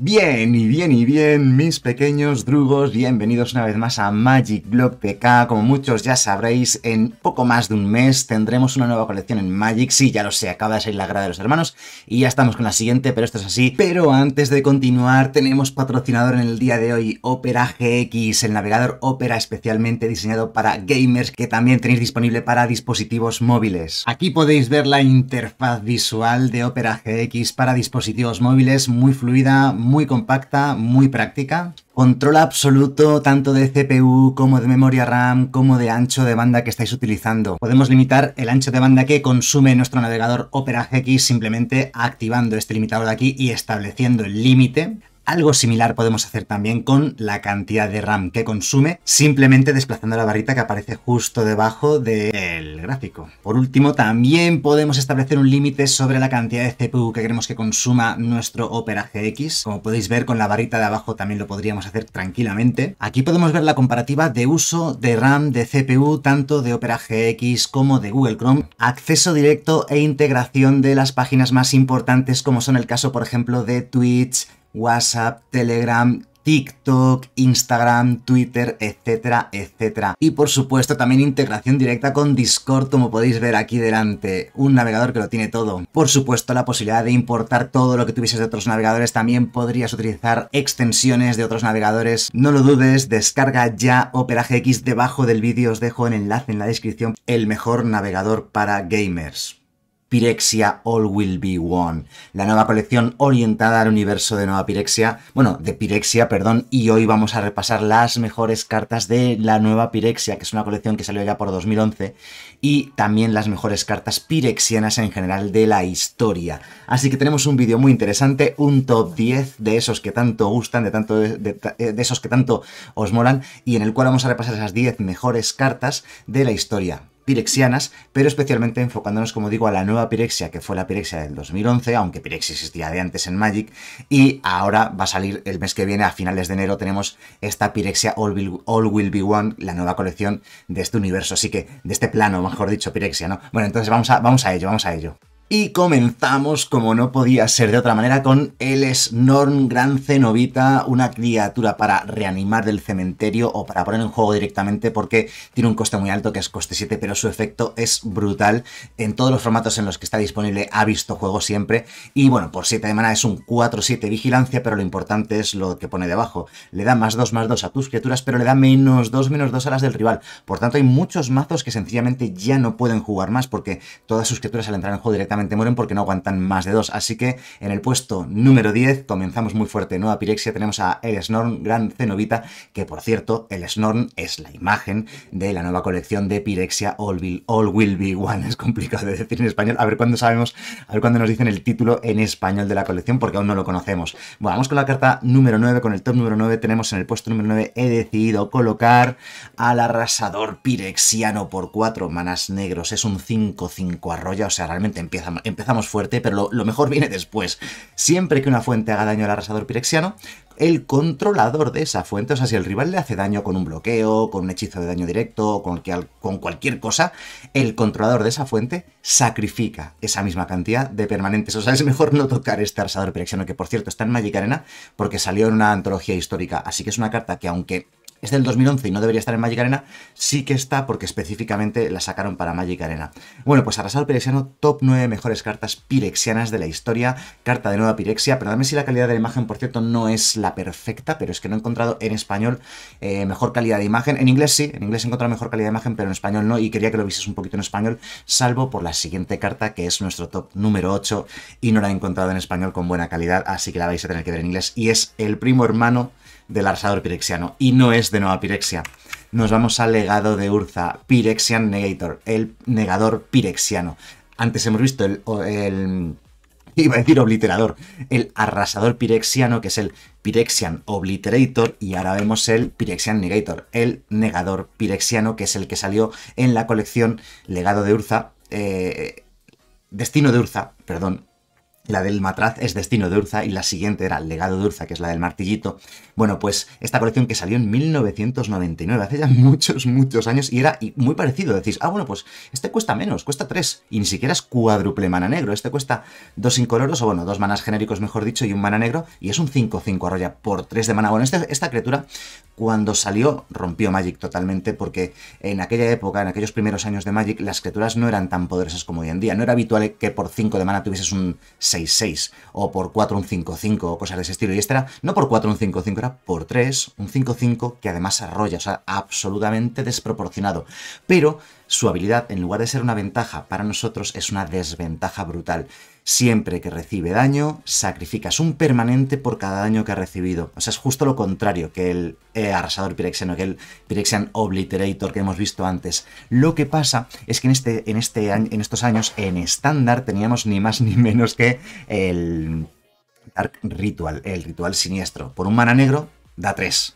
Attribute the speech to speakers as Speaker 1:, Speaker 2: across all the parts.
Speaker 1: Bien, y bien, y bien, mis pequeños drugos, bienvenidos una vez más a Magic Block TK. Como muchos ya sabréis, en poco más de un mes tendremos una nueva colección en Magic. Sí, ya lo sé, acaba de salir la grada de los hermanos y ya estamos con la siguiente, pero esto es así. Pero antes de continuar, tenemos patrocinador en el día de hoy, Opera GX, el navegador Opera especialmente diseñado para gamers que también tenéis disponible para dispositivos móviles. Aquí podéis ver la interfaz visual de Opera GX para dispositivos móviles, muy fluida, muy muy compacta, muy práctica. Control absoluto tanto de CPU como de memoria RAM como de ancho de banda que estáis utilizando. Podemos limitar el ancho de banda que consume nuestro navegador Opera GX simplemente activando este limitador de aquí y estableciendo el límite. Algo similar podemos hacer también con la cantidad de RAM que consume, simplemente desplazando la barrita que aparece justo debajo del gráfico. Por último, también podemos establecer un límite sobre la cantidad de CPU que queremos que consuma nuestro Opera GX. Como podéis ver, con la barrita de abajo también lo podríamos hacer tranquilamente. Aquí podemos ver la comparativa de uso de RAM de CPU, tanto de Opera GX como de Google Chrome, acceso directo e integración de las páginas más importantes, como son el caso, por ejemplo, de Twitch, WhatsApp, Telegram, TikTok, Instagram, Twitter, etcétera, etcétera. Y por supuesto también integración directa con Discord como podéis ver aquí delante, un navegador que lo tiene todo. Por supuesto la posibilidad de importar todo lo que tuvieses de otros navegadores, también podrías utilizar extensiones de otros navegadores. No lo dudes, descarga ya Opera GX debajo del vídeo, os dejo el enlace en la descripción, el mejor navegador para gamers. Pirexia All Will Be One, la nueva colección orientada al universo de Nueva Pirexia, bueno, de Pirexia, perdón, y hoy vamos a repasar las mejores cartas de la Nueva Pirexia, que es una colección que salió ya por 2011, y también las mejores cartas pirexianas en general de la historia. Así que tenemos un vídeo muy interesante, un top 10 de esos que tanto gustan, de, tanto, de, eh, de esos que tanto os molan, y en el cual vamos a repasar esas 10 mejores cartas de la historia pirexianas, pero especialmente enfocándonos, como digo, a la nueva pirexia, que fue la pirexia del 2011, aunque pirexia existía de antes en Magic, y ahora va a salir el mes que viene, a finales de enero, tenemos esta pirexia All Will, All Will Be One, la nueva colección de este universo, así que, de este plano, mejor dicho, pirexia, ¿no? Bueno, entonces vamos a, vamos a ello, vamos a ello. Y comenzamos, como no podía ser de otra manera, con el Snorn Gran Cenovita, una criatura para reanimar del cementerio o para poner en juego directamente porque tiene un coste muy alto, que es coste 7, pero su efecto es brutal en todos los formatos en los que está disponible, ha visto juego siempre. Y bueno, por 7 de mana es un 4-7 vigilancia, pero lo importante es lo que pone debajo. Le da más 2, más 2 a tus criaturas, pero le da menos 2, menos 2 a las del rival. Por tanto, hay muchos mazos que sencillamente ya no pueden jugar más porque todas sus criaturas al entrar en juego directamente mueren porque no aguantan más de dos. Así que en el puesto número 10 comenzamos muy fuerte. Nueva Pirexia tenemos a El Snorn, gran cenovita, que por cierto, El Snorn es la imagen de la nueva colección de Pirexia All Will, All Will Be One. Es complicado de decir en español. A ver cuándo sabemos, a ver cuándo nos dicen el título en español de la colección porque aún no lo conocemos. Bueno, vamos con la carta número 9, con el top número 9. Tenemos en el puesto número 9 he decidido colocar al arrasador pirexiano por 4 manas negros. Es un 5-5 arroya, o sea, realmente empieza empezamos, fuerte, pero lo, mejor viene después. Siempre que una fuente haga daño al arrasador pirexiano, el controlador de esa fuente, o sea, si el rival le hace daño con un bloqueo, con un hechizo de daño directo, con, con cualquier cosa, el controlador de esa fuente sacrifica esa misma cantidad de permanentes. O sea, es mejor no tocar este arrasador pirexiano, que por cierto está en Magic Arena, porque salió en una antología histórica. Así que es una carta que, aunque es del 2011 y no debería estar en Magic Arena, sí que está porque específicamente la sacaron para Magic Arena. Bueno, pues Arrasado Pirexiano, top 9 mejores cartas pirexianas de la historia, carta de nueva pirexia, perdóname si la calidad de la imagen, por cierto, no es la perfecta, pero es que no he encontrado en español eh, mejor calidad de imagen, en inglés sí, en inglés he encontrado mejor calidad de imagen, pero en español no, y quería que lo vieses un poquito en español, salvo por la siguiente carta, que es nuestro top número 8, y no la he encontrado en español con buena calidad, así que la vais a tener que ver en inglés, y es el primo hermano del arrasador pirexiano, y no es de Nueva Pirexia. Nos vamos al legado de Urza, Pirexian Negator, el negador pirexiano. Antes hemos visto el, iba a decir obliterador, el arrasador pirexiano, que es el Pirexian Obliterator, y ahora vemos el Pirexian Negator, el negador pirexiano, que es el que salió en la colección Legado de Urza, eh, Destino de Urza, perdón. La del matraz es Destino de Urza y la siguiente era Legado de Urza, que es la del martillito, bueno, pues esta colección que salió en 1999, hace ya muchos, muchos años, y era muy parecido. Decís, ah, bueno, pues este cuesta menos, cuesta 3, y ni siquiera es cuádruple mana negro. Este cuesta dos incoloros, o bueno, dos manas genéricos, mejor dicho, y un mana negro, y es un 5-5 arroya por 3 de mana. Bueno, este, esta criatura, cuando salió, rompió Magic totalmente, porque en aquella época, en aquellos primeros años de Magic, las criaturas no eran tan poderosas como hoy en día. No era habitual que por 5 de mana tuvieses un 6-6, o por 4 un 5-5, o cosas de ese estilo. Y este era, no por 4 un 5-5, era por 3, un 5-5 que además arrolla, o sea, absolutamente desproporcionado. Pero su habilidad, en lugar de ser una ventaja para nosotros, es una desventaja brutal. Siempre que recibe daño, sacrificas un permanente por cada daño que ha recibido. O sea, es justo lo contrario que el Arrasador eh, arrasador pirexiano, que el Pirexian Obliterator que hemos visto antes. Lo que pasa es que en, este, en, este en estos años, en estándar, teníamos ni más ni menos que el Dark Ritual, el ritual siniestro. Por un mana negro da 3.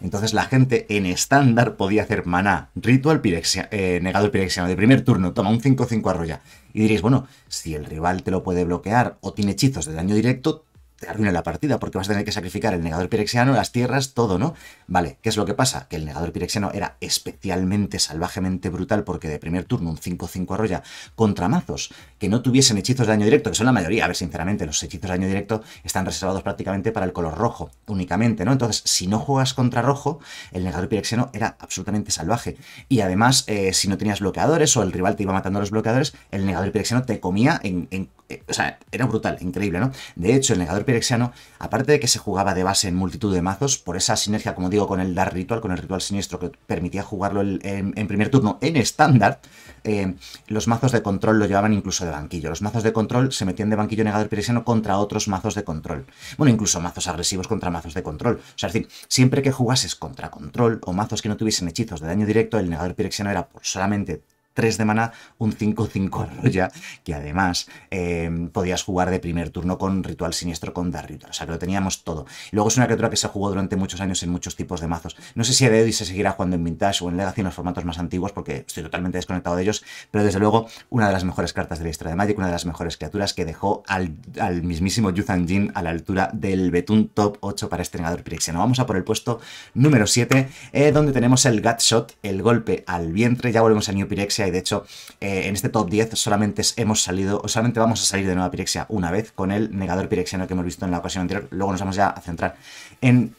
Speaker 1: Entonces la gente en estándar podía hacer maná, ritual, eh, negado el pirexiano de primer turno, toma un 5-5 arroya. Y diréis, bueno, si el rival te lo puede bloquear o tiene hechizos de daño directo, te arruina la partida porque vas a tener que sacrificar el negador pirexiano, las tierras, todo, ¿no? Vale, ¿qué es lo que pasa? Que el negador pirexiano era especialmente, salvajemente brutal porque de primer turno un 5-5 arrolla, contra mazos que no tuviesen hechizos de daño directo, que son la mayoría, a ver, sinceramente, los hechizos de daño directo están reservados prácticamente para el color rojo únicamente, ¿no? Entonces, si no juegas contra rojo, el negador pirexiano era absolutamente salvaje. Y además, eh, si no tenías bloqueadores o el rival te iba matando a los bloqueadores, el negador pirexiano te comía en, en eh, o sea, era brutal, increíble, ¿no? De hecho, el negador pirexiano, aparte de que se jugaba de base en multitud de mazos, por esa sinergia, como digo, con el dar Ritual, con el Ritual Siniestro, que permitía jugarlo en, primer turno en estándar, eh, los mazos de control lo llevaban incluso de banquillo. Los mazos de control se metían de banquillo negador pirexiano contra otros mazos de control. Bueno, incluso mazos agresivos contra mazos de control. O sea, es decir, siempre que jugases contra control o mazos que no tuviesen hechizos de daño directo, el negador pirexiano era por solamente 3 de mana, un 5-5 arroya, que además eh, podías jugar de primer turno con Ritual Siniestro con Darryl. O sea, que lo teníamos todo. luego es una criatura que se jugó durante muchos años en muchos tipos de mazos. No sé si a de hoy se seguirá jugando en Vintage o en Legacy en los formatos más antiguos, porque estoy totalmente desconectado de ellos, pero desde luego una de las mejores cartas de la historia de Magic, una de las mejores criaturas que dejó al, al mismísimo Yuzan Jin a la altura del Betún Top 8 para estrenador este no Vamos a por el puesto número 7, eh, donde tenemos el Gutshot, el golpe al vientre. Ya volvemos a New Pirexia y de hecho eh, en este top 10 solamente hemos salido, o solamente vamos a salir de nueva Pirexia una vez con el negador pirexiano que hemos visto en la ocasión anterior. Luego nos vamos ya a centrar en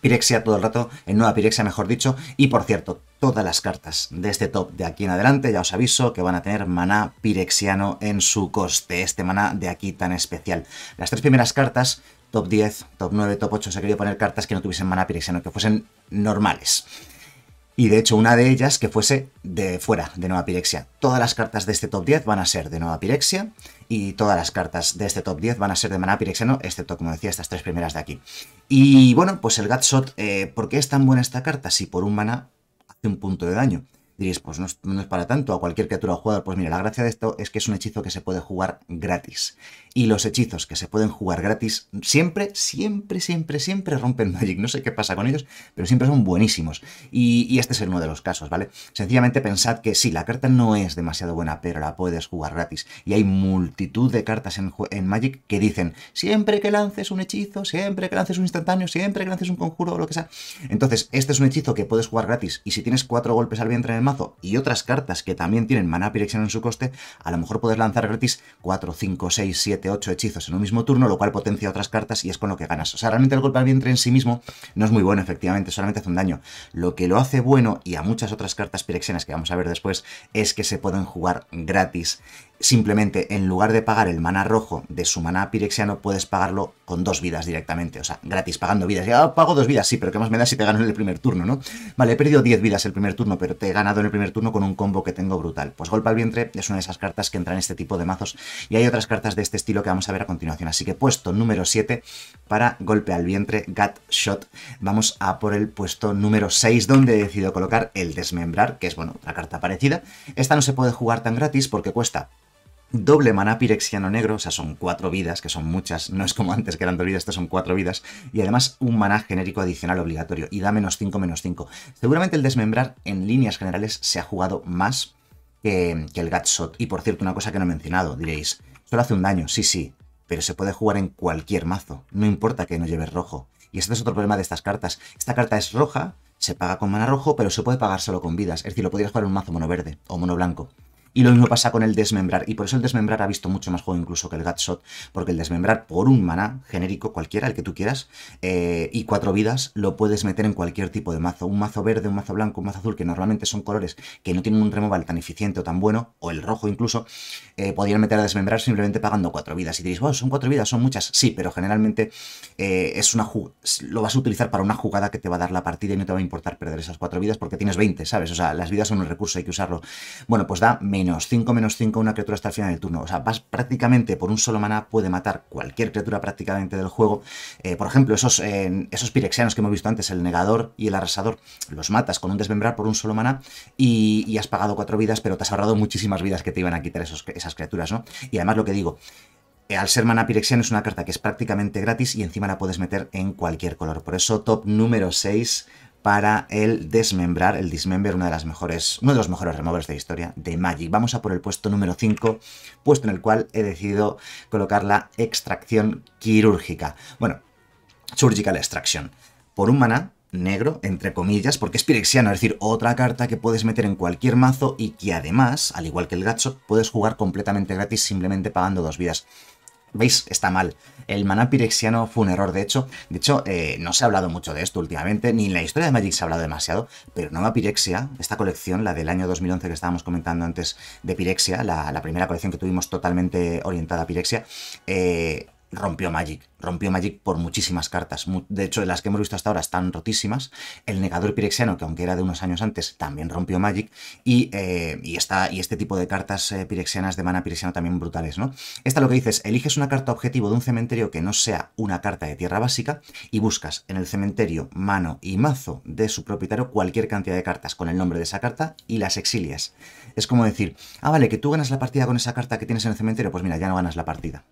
Speaker 1: Pirexia todo el rato, en Nueva Pirexia mejor dicho, y por cierto, todas las cartas de este top de aquí en adelante, ya os aviso que van a tener maná pirexiano en su coste, este maná de aquí tan especial. Las tres primeras cartas, top 10, top 9, top 8, se ha querido poner cartas que no tuviesen maná pirexiano, que fuesen normales y de hecho una de ellas que fuese de fuera de Nueva Pirexia. Todas las cartas de este top 10 van a ser de Nueva Pirexia y todas las cartas de este top 10 van a ser de maná pirexiano, excepto, como decía, estas tres primeras de aquí. Y bueno, pues el Gatshot, eh, ¿por qué es tan buena esta carta? Si por un mana hace un punto de daño. Diréis, pues no es, no es para tanto, a cualquier criatura o jugador. Pues mira, la gracia de esto es que es un hechizo que se puede jugar gratis y los hechizos que se pueden jugar gratis siempre, siempre, siempre, siempre rompen Magic. No sé qué pasa con ellos, pero siempre son buenísimos. Y, este es uno de los casos, ¿vale? Sencillamente pensad que sí, la carta no es demasiado buena, pero la puedes jugar gratis. Y hay multitud de cartas en, Magic que dicen, siempre que lances un hechizo, siempre que lances un instantáneo, siempre que lances un conjuro o lo que sea. Entonces, este es un hechizo que puedes jugar gratis. Y si tienes cuatro golpes al vientre en el mazo y otras cartas que también tienen mana dirección en su coste, a lo mejor puedes lanzar gratis 4, 5, 6, 7 8 hechizos en un mismo turno, lo cual potencia otras cartas y es con lo que ganas. O sea, realmente el golpe al vientre en sí mismo no es muy bueno, efectivamente, solamente hace un daño. Lo que lo hace bueno y a muchas otras cartas pirexenas que vamos a ver después es que se pueden jugar gratis Simplemente, en lugar de pagar el maná rojo de su maná pirexiano, puedes pagarlo con dos vidas directamente. O sea, gratis, pagando vidas. Ya, ah, pago dos vidas, sí, pero ¿qué más me da si te gano en el primer turno, no? Vale, he perdido 10 vidas el primer turno, pero te he ganado en el primer turno con un combo que tengo brutal. Pues Golpe al Vientre es una de esas cartas que entra en este tipo de mazos. Y hay otras cartas de este estilo que vamos a ver a continuación. Así que puesto número 7 para Golpe al Vientre, Gut Shot. Vamos a por el puesto número 6, donde he decidido colocar el Desmembrar, que es, bueno, otra carta parecida. Esta no se puede jugar tan gratis porque cuesta doble maná pirexiano negro, o sea, son cuatro vidas, que son muchas, no es como antes que eran dos vidas, estas son cuatro vidas, y además un maná genérico adicional obligatorio, y da menos 5, menos 5. Seguramente el desmembrar, en líneas generales, se ha jugado más que, el Gatshot. Y por cierto, una cosa que no he mencionado, diréis, solo hace un daño, sí, sí, pero se puede jugar en cualquier mazo, no importa que no lleves rojo. Y este es otro problema de estas cartas. Esta carta es roja, se paga con mana rojo, pero se puede pagar solo con vidas, es decir, lo podrías jugar en un mazo mono verde o mono blanco. Y lo mismo pasa con el desmembrar. Y por eso el desmembrar ha visto mucho más juego incluso que el Gatshot. Porque el desmembrar por un maná genérico cualquiera, el que tú quieras, eh, y cuatro vidas, lo puedes meter en cualquier tipo de mazo. Un mazo verde, un mazo blanco, un mazo azul, que normalmente son colores que no tienen un removal tan eficiente o tan bueno, o el rojo incluso, eh, podrían meter a desmembrar simplemente pagando cuatro vidas. Y diréis, bueno, son cuatro vidas, son muchas. Sí, pero generalmente eh, es una lo vas a utilizar para una jugada que te va a dar la partida y no te va a importar perder esas cuatro vidas porque tienes 20, ¿sabes? O sea, las vidas son un recurso, hay que usarlo. Bueno, pues da menos 5 menos 5, una criatura hasta el final del turno. O sea, vas prácticamente por un solo maná, puede matar cualquier criatura prácticamente del juego. Eh, por ejemplo, esos, eh, esos pirexianos que hemos visto antes, el negador y el arrasador, los matas con un desmembrar por un solo maná y, has pagado 4 vidas, pero te has ahorrado muchísimas vidas que te iban a quitar esas criaturas, ¿no? Y además lo que digo, eh, al ser mana pirexiano es una carta que es prácticamente gratis y encima la puedes meter en cualquier color. Por eso, top número 6 para el desmembrar, el dismember, de mejores, uno de los mejores removers de historia de Magic. Vamos a por el puesto número 5, puesto en el cual he decidido colocar la extracción quirúrgica. Bueno, surgical extraction. Por un maná, negro, entre comillas, porque es pirexiano, es decir, otra carta que puedes meter en cualquier mazo y que además, al igual que el gacho, puedes jugar completamente gratis simplemente pagando dos vidas. ¿Veis? Está mal. El maná pirexiano fue un error, de hecho. De hecho, eh, no se ha hablado mucho de esto últimamente, ni en la historia de Magic se ha hablado demasiado, pero nueva Pirexia, esta colección, la del año 2011 que estábamos comentando antes de Pirexia, la, la primera colección que tuvimos totalmente orientada a Pirexia, eh, rompió Magic, rompió Magic por muchísimas cartas. De hecho, las que hemos visto hasta ahora están rotísimas. El negador pirexiano, que aunque era de unos años antes, también rompió Magic. Y, eh, y, y este tipo de cartas eh, pirexianas de mana pirexiano también brutales, ¿no? Esta lo que dices, eliges una carta objetivo de un cementerio que no sea una carta de tierra básica y buscas en el cementerio mano y mazo de su propietario cualquier cantidad de cartas con el nombre de esa carta y las exilias. Es como decir, ah, vale, que tú ganas la partida con esa carta que tienes en el cementerio, pues mira, ya no ganas la partida.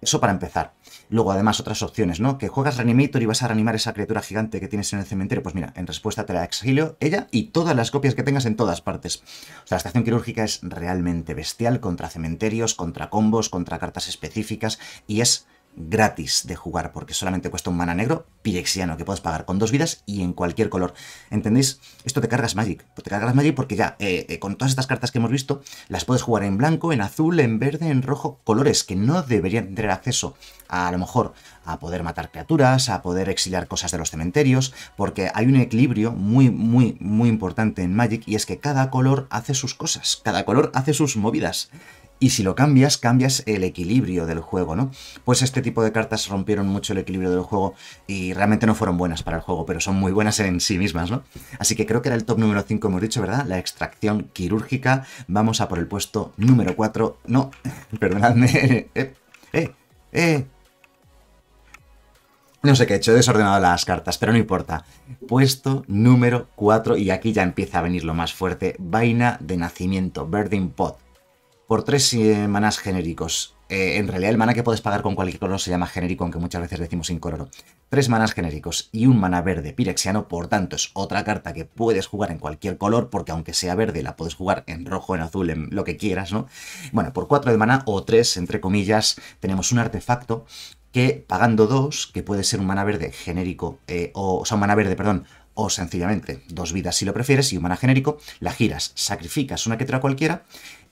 Speaker 1: Eso para empezar. Luego, además, otras opciones, ¿no? Que juegas Reanimator y vas a reanimar esa criatura gigante que tienes en el cementerio. Pues mira, en respuesta te la exilio ella y todas las copias que tengas en todas partes. O sea, la estación quirúrgica es realmente bestial contra cementerios, contra combos, contra cartas específicas y es gratis de jugar, porque solamente cuesta un mana negro pirexiano que puedes pagar con dos vidas y en cualquier color. ¿Entendéis? Esto te cargas Magic. Pues te cargas Magic porque ya, eh, eh, con todas estas cartas que hemos visto, las puedes jugar en blanco, en azul, en verde, en rojo, colores que no deberían tener acceso a lo mejor a poder matar criaturas, a poder exiliar cosas de los cementerios, porque hay un equilibrio muy, muy, muy importante en Magic y es que cada color hace sus cosas, cada color hace sus movidas. Y si lo cambias, cambias el equilibrio del juego, ¿no? Pues este tipo de cartas rompieron mucho el equilibrio del juego y realmente no fueron buenas para el juego, pero son muy buenas en sí mismas, ¿no? Así que creo que era el top número 5, hemos dicho, ¿verdad? La extracción quirúrgica. Vamos a por el puesto número 4. No, perdonadme. eh, eh, eh. No sé qué he hecho, he desordenado las cartas, pero no importa. Puesto número 4, y aquí ya empieza a venir lo más fuerte, vaina de nacimiento, Birding Pot por tres manas genéricos. Eh, en realidad el mana que puedes pagar con cualquier color se llama genérico, aunque muchas veces decimos incoloro. Tres manas genéricos y un mana verde pirexiano, por tanto es otra carta que puedes jugar en cualquier color, porque aunque sea verde la puedes jugar en rojo, en azul, en lo que quieras, ¿no? Bueno, por cuatro de mana o tres, entre comillas, tenemos un artefacto que pagando dos, que puede ser un mana verde genérico, eh, o, o sea, un mana verde, perdón, o sencillamente dos vidas si lo prefieres y un mana genérico, la giras, sacrificas una que trae cualquiera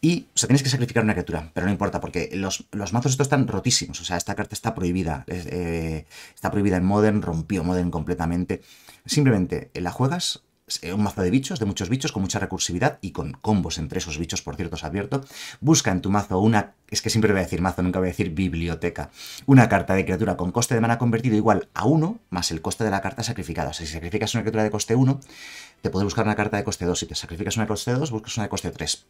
Speaker 1: y, o sea, tienes que sacrificar una criatura, pero no importa, porque los, los mazos estos están rotísimos. O sea, esta carta está prohibida. Eh, está prohibida en Modern, rompió Modern completamente. Simplemente eh, la juegas, eh, un mazo de bichos, de muchos bichos, con mucha recursividad y con combos entre esos bichos, por cierto, os advierto. Busca en tu mazo una, es que siempre voy a decir mazo, nunca voy a decir biblioteca, una carta de criatura con coste de mana convertido igual a 1 más el coste de la carta sacrificada. O sea, si sacrificas una criatura de coste 1, te puedes buscar una carta de coste 2. Si te sacrificas una de coste 2, buscas una de coste 3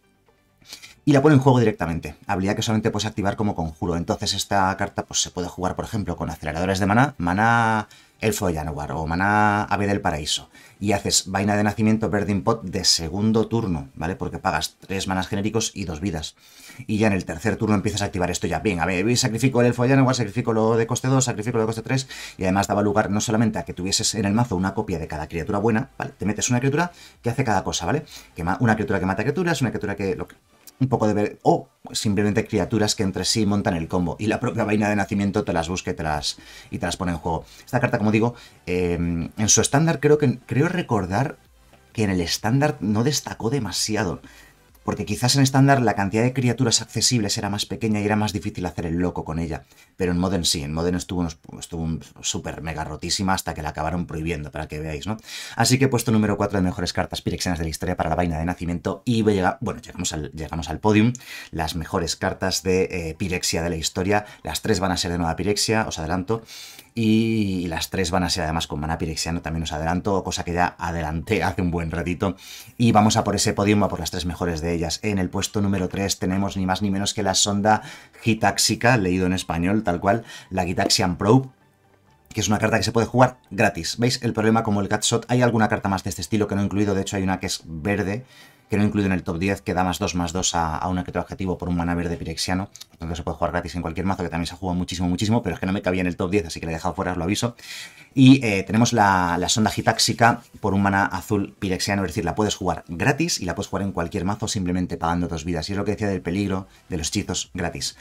Speaker 1: y la pone en juego directamente, habilidad que solamente puedes activar como conjuro. Entonces esta carta pues, se puede jugar, por ejemplo, con aceleradores de maná, maná elfo de Januar o maná ave del paraíso. Y haces vaina de nacimiento Birding Pot de segundo turno, ¿vale? Porque pagas tres manas genéricos y dos vidas. Y ya en el tercer turno empiezas a activar esto ya. Bien, a ver, sacrifico el elfo de Januar, sacrifico lo de coste 2, sacrifico lo de coste 3. Y además daba lugar no solamente a que tuvieses en el mazo una copia de cada criatura buena, ¿vale? Te metes una criatura que hace cada cosa, ¿vale? Que una criatura que mata criaturas, una criatura que un poco de ver, o simplemente criaturas que entre sí montan el combo y la propia vaina de nacimiento te las busque y te las, y te pone en juego. Esta carta, como digo, eh, en su estándar creo que creo recordar que en el estándar no destacó demasiado porque quizás en estándar la cantidad de criaturas accesibles era más pequeña y era más difícil hacer el loco con ella, pero en Modern sí, en Modern estuvo, estuvo súper mega rotísima hasta que la acabaron prohibiendo, para que veáis, ¿no? Así que he puesto número 4 de mejores cartas pirexianas de la historia para la vaina de nacimiento y bueno, llegamos al, llegamos al podium, las mejores cartas de eh, pirexia de la historia, las tres van a ser de nueva pirexia, os adelanto, y las tres van a ser además con mana también os adelanto, cosa que ya adelanté hace un buen ratito. Y vamos a por ese podium, a por las tres mejores de ellas. En el puesto número 3 tenemos ni más ni menos que la sonda Gitaxica, leído en español, tal cual, la Gitaxian Probe, que es una carta que se puede jugar gratis. ¿Veis el problema como el Catshot? Hay alguna carta más de este estilo que no he incluido, de hecho hay una que es verde, que no incluido en el top 10, que da más 2 más 2 a, a una criatura objetivo por un mana verde pirexiano. Entonces se puede jugar gratis en cualquier mazo, que también se ha jugado muchísimo, muchísimo, pero es que no me cabía en el top 10, así que le he dejado fuera, os lo aviso. Y eh, tenemos la, sonda gitáxica por un mana azul pirexiano, es decir, la puedes jugar gratis y la puedes jugar en cualquier mazo simplemente pagando dos vidas. Y es lo que decía del peligro de los hechizos gratis.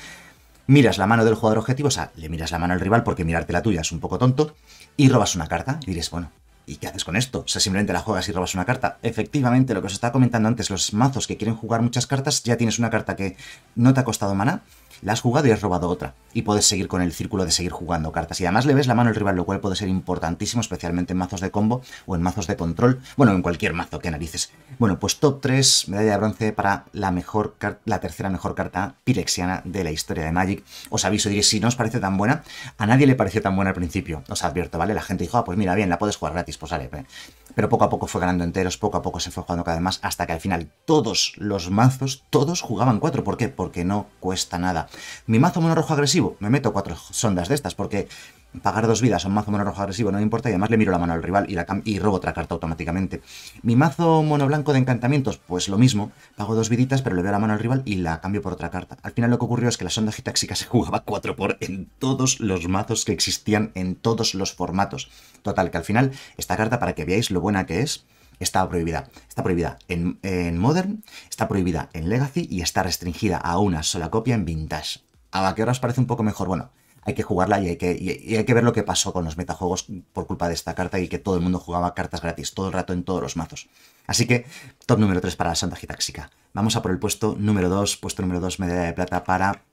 Speaker 1: Miras la mano del jugador objetivo, o sea, le miras la mano al rival porque mirarte la tuya es un poco tonto, y robas una carta y dices, bueno, ¿Y qué haces con esto? O sea, simplemente la juegas y robas una carta. Efectivamente, lo que os estaba comentando antes, los mazos que quieren jugar muchas cartas, ya tienes una carta que no te ha costado mana la has jugado y has robado otra. Y puedes seguir con el círculo de seguir jugando cartas. Y además le ves la mano al rival, lo cual puede ser importantísimo, especialmente en mazos de combo o en mazos de control. Bueno, en cualquier mazo, que narices. Bueno, pues top 3, medalla de bronce para la, mejor la tercera mejor carta pirexiana de la historia de Magic. Os aviso, diréis, si no os parece tan buena, a nadie le pareció tan buena al principio. Os advierto, ¿vale? La gente dijo, ah, pues mira, bien, la puedes jugar gratis, pues sale. Eh pero poco a poco fue ganando enteros, poco a poco se fue jugando cada vez más, hasta que al final todos los mazos, todos jugaban cuatro. ¿Por qué? Porque no cuesta nada. Mi mazo mono rojo agresivo, me meto cuatro sondas de estas, porque pagar dos vidas a un mazo mono rojo agresivo no importa y además le miro la mano al rival y, la y robo otra carta automáticamente. Mi mazo mono blanco de encantamientos, pues lo mismo, pago dos viditas pero le veo la mano al rival y la cambio por otra carta. Al final lo que ocurrió es que la sonda gitaxica se jugaba 4 por en todos los mazos que existían en todos los formatos. Total, que al final esta carta, para que veáis lo buena que es, está prohibida. Está prohibida en, en Modern, está prohibida en Legacy y está restringida a una sola copia en Vintage. ¿A qué hora os parece un poco mejor? Bueno, hay que jugarla y hay que, ver lo que pasó con los metajuegos por culpa de esta carta y que todo el mundo jugaba cartas gratis todo el rato en todos los mazos. Así que top número 3 para la Santa Gitaxica. Vamos a por el puesto número 2, puesto número 2, medalla de plata para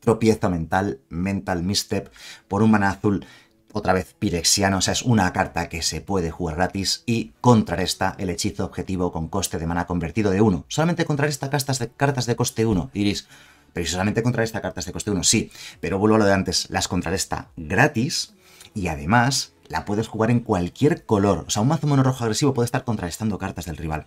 Speaker 1: tropieza mental, mental misstep, por un mana azul otra vez pirexiano, o sea, es una carta que se puede jugar gratis y esta el hechizo objetivo con coste de mana convertido de 1. Solamente contra cartas de, cartas de coste 1, Iris precisamente contrarresta cartas de este coste 1, sí, pero vuelvo a lo de antes, las contrarresta gratis y además la puedes jugar en cualquier color. O sea, un mazo mono rojo agresivo puede estar contrarrestando cartas del rival.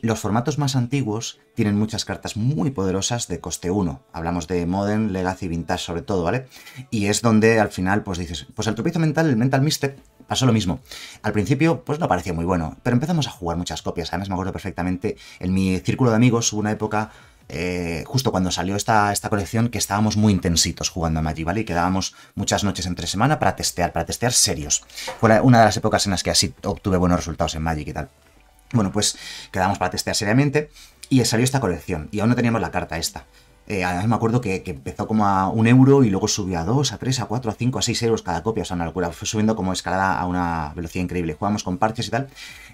Speaker 1: Los formatos más antiguos tienen muchas cartas muy poderosas de coste 1. Hablamos de Modern, Legacy, Vintage sobre todo, ¿vale? Y es donde al final pues dices, pues el tropiezo mental, el Mental mister pasó lo mismo. Al principio pues no parecía muy bueno, pero empezamos a jugar muchas copias. Además me acuerdo perfectamente, en mi círculo de amigos hubo una época eh, justo cuando salió esta, esta colección, que estábamos muy intensitos jugando a Magic, ¿vale? Y quedábamos muchas noches entre semana para testear, para testear serios. Fue una de las épocas en las que así obtuve buenos resultados en Magic y tal. Bueno, pues quedamos para testear seriamente y salió esta colección y aún no teníamos la carta esta. Eh, además me acuerdo que, empezó como a un euro y luego subió a 2, a 3, a 4, a 5, a 6 euros cada copia. O sea, una locura. Fue subiendo como escalada a una velocidad increíble. Jugamos con parches y tal.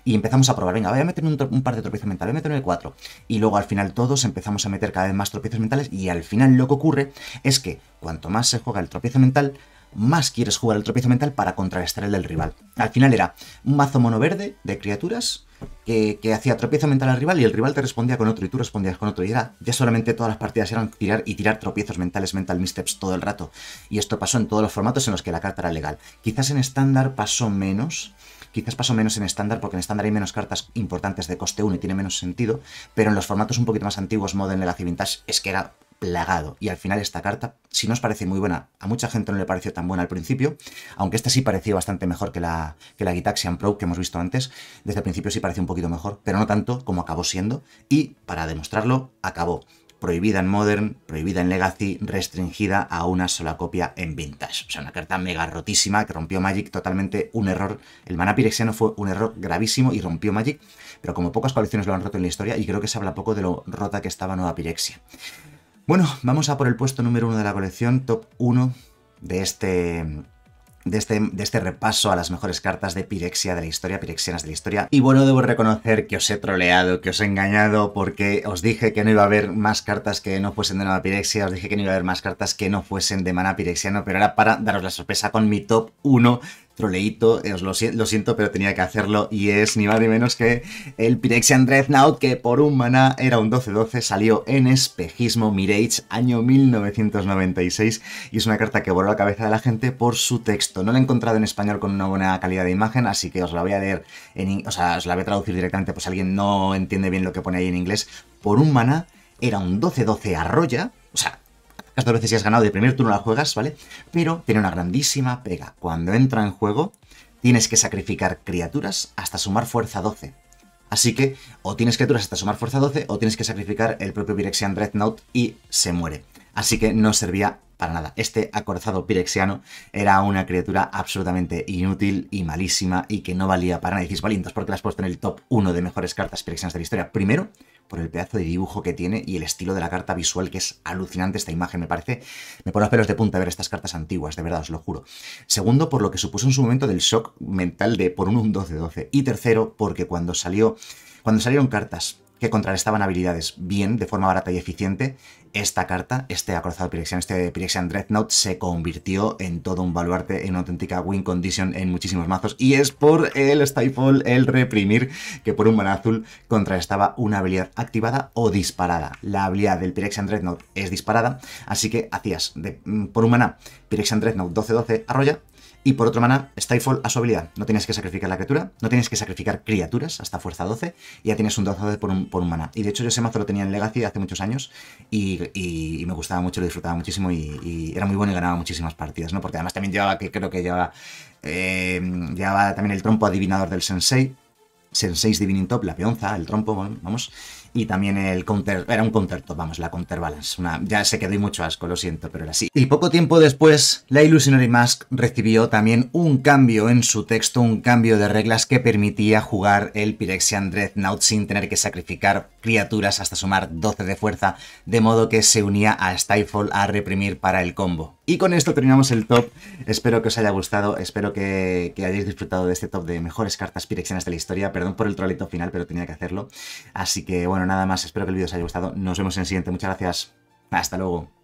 Speaker 1: Y empezamos a probar. Venga, voy a meter un, par de tropiezos mentales, voy a meter el 4. Y luego al final todos empezamos a meter cada vez más tropiezos mentales. Y al final lo que ocurre es que cuanto más se juega el tropiezo mental, más quieres jugar el tropiezo mental para contrarrestar el del rival. Al final era un mazo mono verde de criaturas que, hacía tropiezo mental al rival y el rival te respondía con otro y tú respondías con otro. Y era, ya solamente todas las partidas eran tirar y tirar tropiezos mentales, mental missteps todo el rato. Y esto pasó en todos los formatos en los que la carta era legal. Quizás en estándar pasó menos, quizás pasó menos en estándar, porque en estándar hay menos cartas importantes de coste 1 y tiene menos sentido, pero en los formatos un poquito más antiguos, Modern, Legacy Vintage, es que era plagado. Y al final esta carta, si no os parece muy buena, a mucha gente no le pareció tan buena al principio, aunque esta sí parecía bastante mejor que la, que la Gitaxian Pro que hemos visto antes, desde el principio sí parecía un poquito mejor, pero no tanto como acabó siendo, y para demostrarlo, acabó prohibida en Modern, prohibida en Legacy, restringida a una sola copia en Vintage. O sea, una carta mega rotísima que rompió Magic totalmente un error. El mana pirexiano fue un error gravísimo y rompió Magic, pero como pocas colecciones lo han roto en la historia y creo que se habla poco de lo rota que estaba Nueva Pirexia. Bueno, vamos a por el puesto número uno de la colección, top 1 de este de este, de este, repaso a las mejores cartas de Pirexia de la historia, Pirexianas de la historia. Y bueno, debo reconocer que os he troleado, que os he engañado, porque os dije que no iba a haber más cartas que no fuesen de nueva Pirexia, os dije que no iba a haber más cartas que no fuesen de Mana Pirexiano, pero era para daros la sorpresa con mi top 1 troleíto, eh, os lo, lo, siento, pero tenía que hacerlo y es ni más ni menos que el Andrés Dreadnought que por un maná era un 12-12, salió en espejismo Mirage año 1996 y es una carta que voló la cabeza de la gente por su texto. No la he encontrado en español con una buena calidad de imagen, así que os la voy a leer, en, o sea, os la voy a traducir directamente, pues alguien no entiende bien lo que pone ahí en inglés. Por un maná era un 12-12 arroya, o sea, dos veces si has ganado de primer turno la juegas, ¿vale? Pero tiene una grandísima pega. Cuando entra en juego, tienes que sacrificar criaturas hasta sumar fuerza 12. Así que o tienes criaturas hasta sumar fuerza 12 o tienes que sacrificar el propio Pirexian Dreadnought y se muere. Así que no servía para nada. Este acorazado pirexiano era una criatura absolutamente inútil y malísima y que no valía para nada. Y porque las entonces ¿por la has puesto en el top 1 de mejores cartas pirexianas de la historia? Primero, por el pedazo de dibujo que tiene y el estilo de la carta visual, que es alucinante esta imagen, me parece. Me pone los pelos de punta ver estas cartas antiguas, de verdad, os lo juro. Segundo, por lo que supuso en su momento del shock mental de por un 12-12. Y tercero, porque cuando salió. Cuando salieron cartas que contrarrestaban habilidades bien, de forma barata y eficiente, esta carta, este acorazado Pirexian, este Pirexian Dreadnought, se convirtió en todo un baluarte, en una auténtica win condition en muchísimos mazos. Y es por el Stifle, el reprimir, que por un mana azul contraestaba una habilidad activada o disparada. La habilidad del Pirexian Dreadnought es disparada, así que hacías mm, por un mana Pirexian Dreadnought 12-12 arrolla y por otro mana, Stifle a su habilidad. No tienes que sacrificar la criatura, no tienes que sacrificar criaturas hasta fuerza 12, y ya tienes un 12 por un, por un mana. Y de hecho yo ese mazo lo tenía en Legacy hace muchos años, y, me gustaba mucho, lo disfrutaba muchísimo, y, era muy bueno y ganaba muchísimas partidas, ¿no? Porque además también llevaba, que creo que llevaba, eh, llevaba también el trompo adivinador del Sensei, Sensei's Divining Top, la peonza, el trompo, vamos y también el counter, era un counter vamos, la counterbalance. Una, ya sé que doy mucho asco, lo siento, pero era así. Y poco tiempo después, la Illusionary Mask recibió también un cambio en su texto, un cambio de reglas que permitía jugar el Pyrexian Dreadnought sin tener que sacrificar criaturas hasta sumar 12 de fuerza, de modo que se unía a Stifle a reprimir para el combo. Y con esto terminamos el top. Espero que os haya gustado, espero que, hayáis disfrutado de este top de mejores cartas pirexianas de la historia. Perdón por el troleto final, pero tenía que hacerlo. Así que bueno, nada más, espero que el vídeo os haya gustado. Nos vemos en el siguiente. Muchas gracias. Hasta luego.